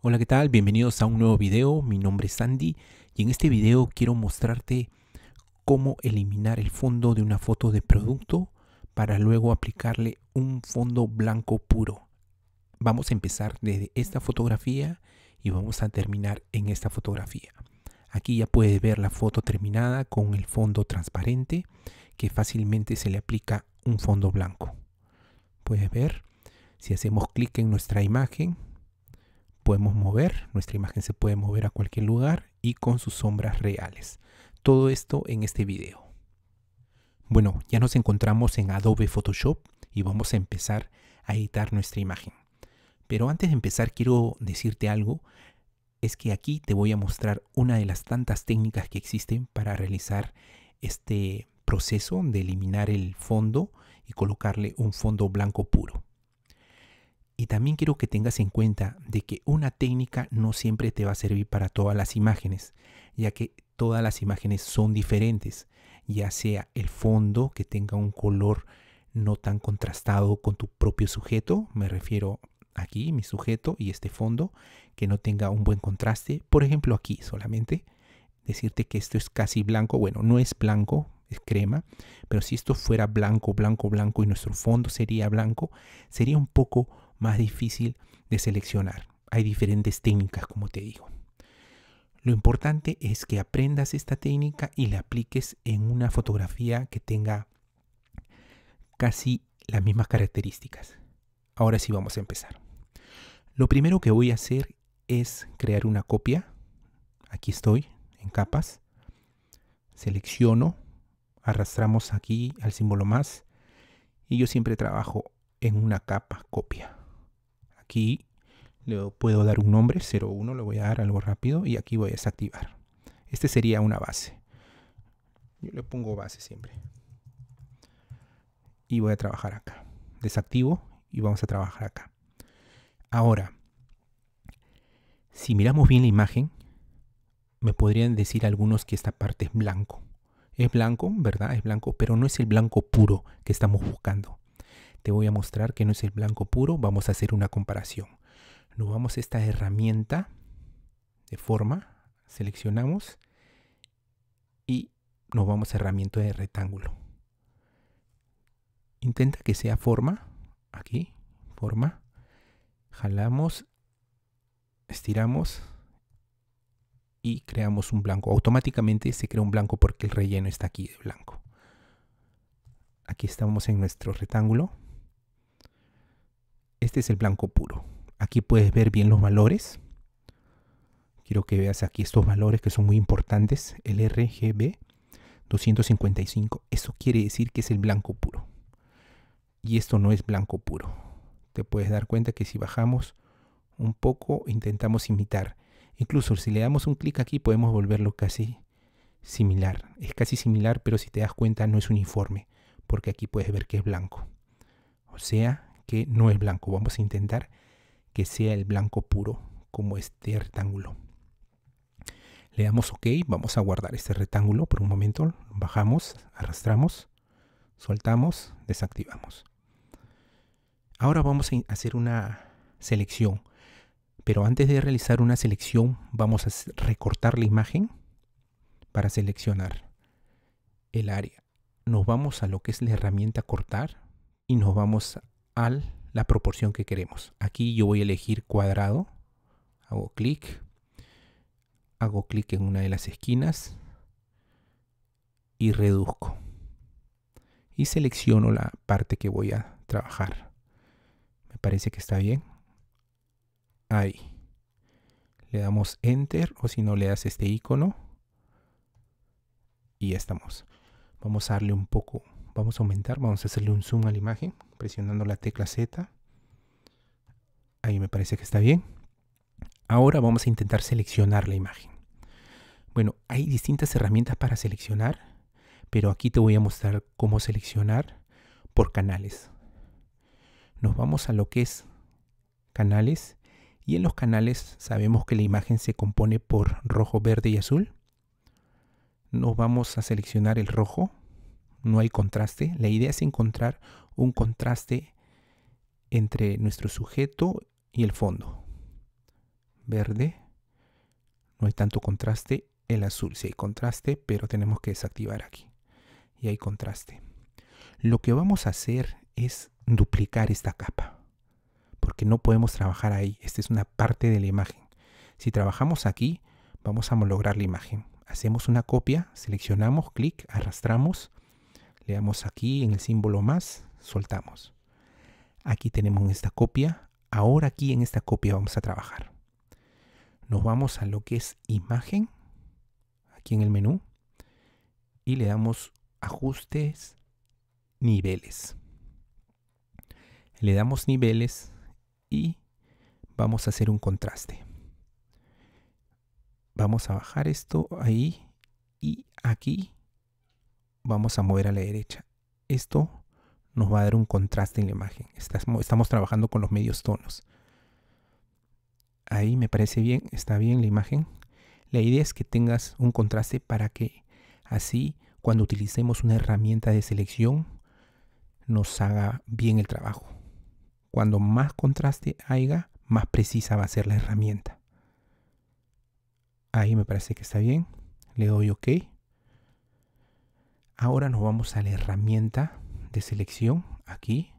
Hola, ¿qué tal? Bienvenidos a un nuevo video. Mi nombre es Sandy y en este video quiero mostrarte cómo eliminar el fondo de una foto de producto para luego aplicarle un fondo blanco puro. Vamos a empezar desde esta fotografía y vamos a terminar en esta fotografía. Aquí ya puedes ver la foto terminada con el fondo transparente que fácilmente se le aplica un fondo blanco. Puedes ver, si hacemos clic en nuestra imagen, podemos mover, nuestra imagen se puede mover a cualquier lugar y con sus sombras reales. Todo esto en este video. Bueno, ya nos encontramos en Adobe Photoshop y vamos a empezar a editar nuestra imagen. Pero antes de empezar quiero decirte algo, es que aquí te voy a mostrar una de las tantas técnicas que existen para realizar este proceso de eliminar el fondo y colocarle un fondo blanco puro. Y también quiero que tengas en cuenta de que una técnica no siempre te va a servir para todas las imágenes, ya que todas las imágenes son diferentes, ya sea el fondo que tenga un color no tan contrastado con tu propio sujeto, me refiero aquí, mi sujeto y este fondo, que no tenga un buen contraste, por ejemplo aquí solamente, decirte que esto es casi blanco, bueno, no es blanco, es crema, pero si esto fuera blanco, blanco, blanco y nuestro fondo sería blanco, sería un poco más difícil de seleccionar. Hay diferentes técnicas, como te digo. Lo importante es que aprendas esta técnica y la apliques en una fotografía que tenga casi las mismas características. Ahora sí vamos a empezar. Lo primero que voy a hacer es crear una copia. Aquí estoy, en capas. Selecciono, arrastramos aquí al símbolo más. Y yo siempre trabajo en una capa copia. Aquí le puedo dar un nombre, 01, le voy a dar algo rápido y aquí voy a desactivar. Este sería una base. Yo le pongo base siempre. Y voy a trabajar acá. Desactivo y vamos a trabajar acá. Ahora, si miramos bien la imagen, me podrían decir algunos que esta parte es blanco. Es blanco, ¿verdad? Es blanco, pero no es el blanco puro que estamos buscando voy a mostrar que no es el blanco puro, vamos a hacer una comparación. Nos vamos a esta herramienta de forma, seleccionamos y nos vamos a herramienta de rectángulo. Intenta que sea forma, aquí, forma, jalamos, estiramos y creamos un blanco. Automáticamente se crea un blanco porque el relleno está aquí de blanco. Aquí estamos en nuestro rectángulo. Este es el blanco puro. Aquí puedes ver bien los valores. Quiero que veas aquí estos valores que son muy importantes. El RGB 255. Eso quiere decir que es el blanco puro. Y esto no es blanco puro. Te puedes dar cuenta que si bajamos un poco, intentamos imitar. Incluso si le damos un clic aquí podemos volverlo casi similar. Es casi similar, pero si te das cuenta no es uniforme, porque aquí puedes ver que es blanco. O sea, que no es blanco. Vamos a intentar que sea el blanco puro como este rectángulo. Le damos OK, vamos a guardar este rectángulo por un momento, bajamos, arrastramos, soltamos, desactivamos. Ahora vamos a hacer una selección, pero antes de realizar una selección vamos a recortar la imagen para seleccionar el área. Nos vamos a lo que es la herramienta cortar y nos vamos a la proporción que queremos. Aquí yo voy a elegir cuadrado, hago clic, hago clic en una de las esquinas y reduzco. Y selecciono la parte que voy a trabajar. Me parece que está bien. Ahí. Le damos Enter o si no le das este icono. Y ya estamos. Vamos a darle un poco, vamos a aumentar, vamos a hacerle un zoom a la imagen presionando la tecla Z. Ahí me parece que está bien. Ahora vamos a intentar seleccionar la imagen. Bueno, hay distintas herramientas para seleccionar, pero aquí te voy a mostrar cómo seleccionar por canales. Nos vamos a lo que es canales y en los canales sabemos que la imagen se compone por rojo, verde y azul. Nos vamos a seleccionar el rojo no hay contraste. La idea es encontrar un contraste entre nuestro sujeto y el fondo. Verde, no hay tanto contraste. El azul, sí hay contraste, pero tenemos que desactivar aquí. Y hay contraste. Lo que vamos a hacer es duplicar esta capa, porque no podemos trabajar ahí. Esta es una parte de la imagen. Si trabajamos aquí, vamos a lograr la imagen. Hacemos una copia, seleccionamos, clic, arrastramos le damos aquí en el símbolo más, soltamos. Aquí tenemos esta copia. Ahora aquí en esta copia vamos a trabajar. Nos vamos a lo que es imagen, aquí en el menú, y le damos ajustes, niveles. Le damos niveles y vamos a hacer un contraste. Vamos a bajar esto ahí y aquí vamos a mover a la derecha. Esto nos va a dar un contraste en la imagen. Estamos, trabajando con los medios tonos. Ahí me parece bien, está bien la imagen. La idea es que tengas un contraste para que así cuando utilicemos una herramienta de selección nos haga bien el trabajo. Cuando más contraste haya, más precisa va a ser la herramienta. Ahí me parece que está bien. Le doy OK. Ahora nos vamos a la herramienta de selección. Aquí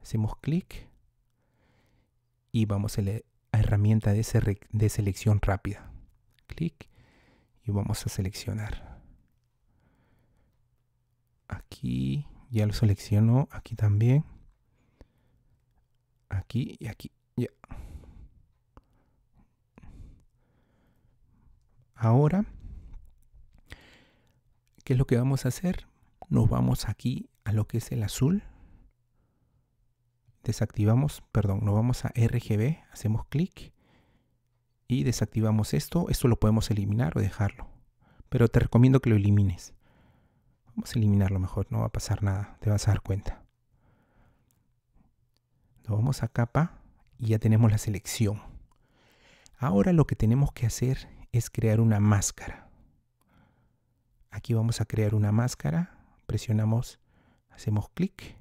hacemos clic y vamos a la herramienta de, de selección rápida. Clic y vamos a seleccionar. Aquí ya lo selecciono, aquí también. Aquí y aquí. Ya. Ahora es lo que vamos a hacer? Nos vamos aquí a lo que es el azul. Desactivamos, perdón, nos vamos a RGB, hacemos clic y desactivamos esto. Esto lo podemos eliminar o dejarlo, pero te recomiendo que lo elimines. Vamos a eliminarlo mejor, no va a pasar nada, te vas a dar cuenta. Nos vamos a capa y ya tenemos la selección. Ahora lo que tenemos que hacer es crear una máscara. Aquí vamos a crear una máscara, presionamos, hacemos clic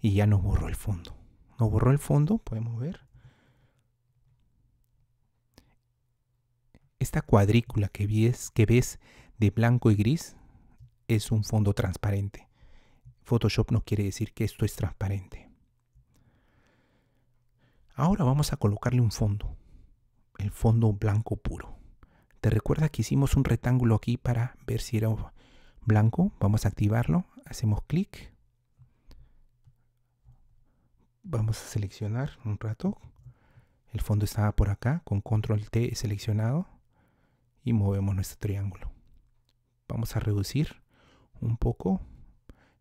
y ya nos borró el fondo. Nos borró el fondo, podemos ver. Esta cuadrícula que ves, que ves de blanco y gris es un fondo transparente. Photoshop no quiere decir que esto es transparente. Ahora vamos a colocarle un fondo, el fondo blanco puro. ¿Te que hicimos un rectángulo aquí para ver si era blanco? Vamos a activarlo. Hacemos clic. Vamos a seleccionar un rato. El fondo estaba por acá. Con control T seleccionado. Y movemos nuestro triángulo. Vamos a reducir un poco.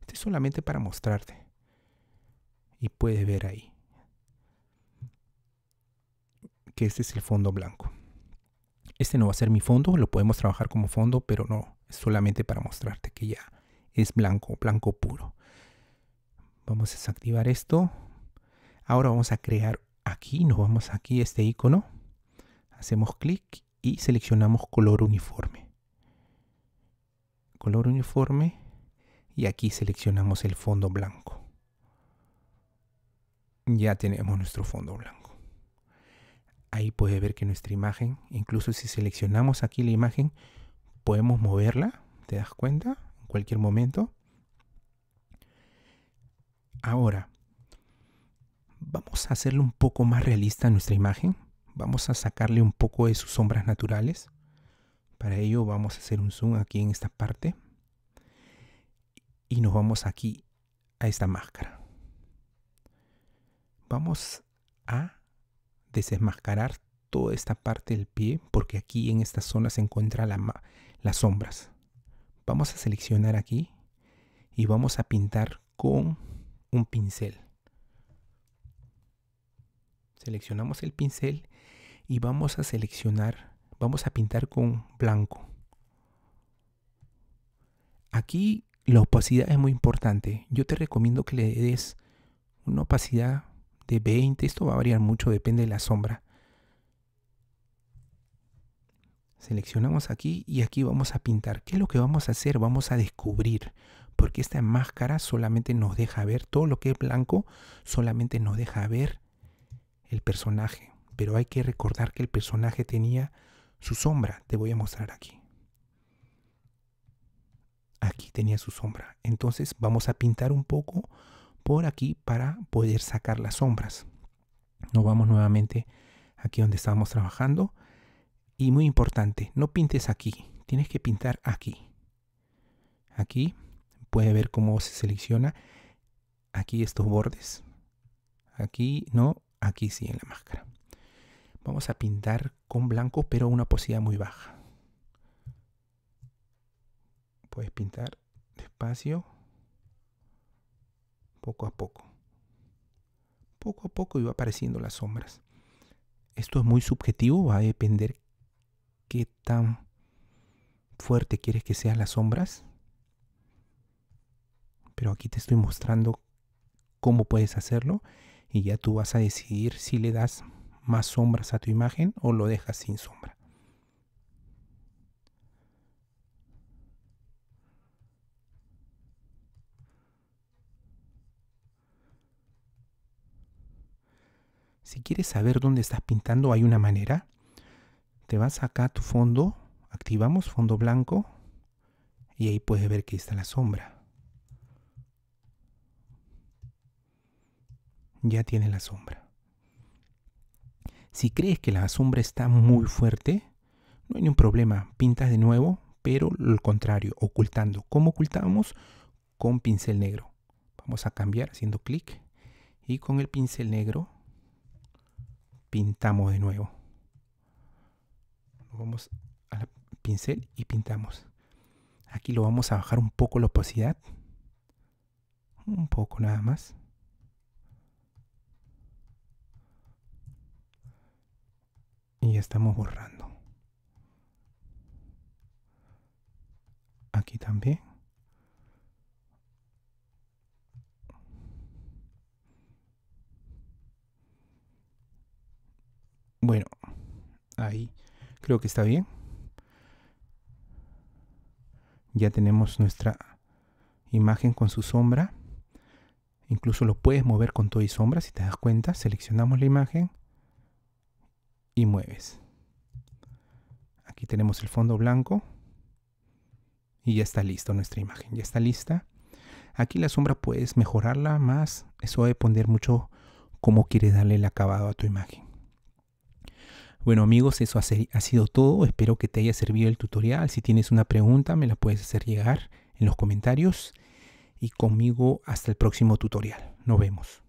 Este es solamente para mostrarte. Y puedes ver ahí. Que este es el fondo blanco. Este no va a ser mi fondo, lo podemos trabajar como fondo, pero no, es solamente para mostrarte que ya es blanco, blanco puro. Vamos a desactivar esto. Ahora vamos a crear aquí, nos vamos aquí a este icono. Hacemos clic y seleccionamos color uniforme. Color uniforme y aquí seleccionamos el fondo blanco. Ya tenemos nuestro fondo blanco. Ahí puede ver que nuestra imagen, incluso si seleccionamos aquí la imagen, podemos moverla, ¿te das cuenta? En cualquier momento. Ahora, vamos a hacerle un poco más realista a nuestra imagen. Vamos a sacarle un poco de sus sombras naturales. Para ello vamos a hacer un zoom aquí en esta parte. Y nos vamos aquí a esta máscara. Vamos a desmascarar toda esta parte del pie porque aquí en esta zona se encuentra la las sombras. Vamos a seleccionar aquí y vamos a pintar con un pincel. Seleccionamos el pincel y vamos a seleccionar, vamos a pintar con blanco. Aquí la opacidad es muy importante. Yo te recomiendo que le des una opacidad de 20. Esto va a variar mucho, depende de la sombra. Seleccionamos aquí y aquí vamos a pintar. ¿Qué es lo que vamos a hacer? Vamos a descubrir. Porque esta máscara solamente nos deja ver, todo lo que es blanco solamente nos deja ver el personaje. Pero hay que recordar que el personaje tenía su sombra. Te voy a mostrar aquí. Aquí tenía su sombra. Entonces vamos a pintar un poco por aquí para poder sacar las sombras. Nos vamos nuevamente aquí donde estábamos trabajando. Y muy importante, no pintes aquí, tienes que pintar aquí. Aquí puede ver cómo se selecciona aquí estos bordes. Aquí no, aquí sí en la máscara. Vamos a pintar con blanco, pero una posibilidad muy baja. Puedes pintar despacio poco a poco. Poco a poco iba apareciendo las sombras. Esto es muy subjetivo, va a depender qué tan fuerte quieres que sean las sombras. Pero aquí te estoy mostrando cómo puedes hacerlo y ya tú vas a decidir si le das más sombras a tu imagen o lo dejas sin sombra. Si quieres saber dónde estás pintando, hay una manera. Te vas acá a tu fondo, activamos fondo blanco y ahí puedes ver que está la sombra. Ya tiene la sombra. Si crees que la sombra está muy fuerte, no hay ningún problema, pintas de nuevo, pero lo contrario, ocultando. ¿Cómo ocultamos? Con pincel negro. Vamos a cambiar haciendo clic y con el pincel negro pintamos de nuevo. Vamos al pincel y pintamos. Aquí lo vamos a bajar un poco la opacidad. Un poco nada más. Y ya estamos borrando. Aquí también. Bueno, ahí creo que está bien. Ya tenemos nuestra imagen con su sombra. Incluso lo puedes mover con todo y sombra si te das cuenta. Seleccionamos la imagen y mueves. Aquí tenemos el fondo blanco y ya está listo nuestra imagen. Ya está lista. Aquí la sombra puedes mejorarla más. Eso de depender mucho cómo quieres darle el acabado a tu imagen. Bueno amigos, eso ha sido todo. Espero que te haya servido el tutorial. Si tienes una pregunta, me la puedes hacer llegar en los comentarios. Y conmigo hasta el próximo tutorial. Nos vemos.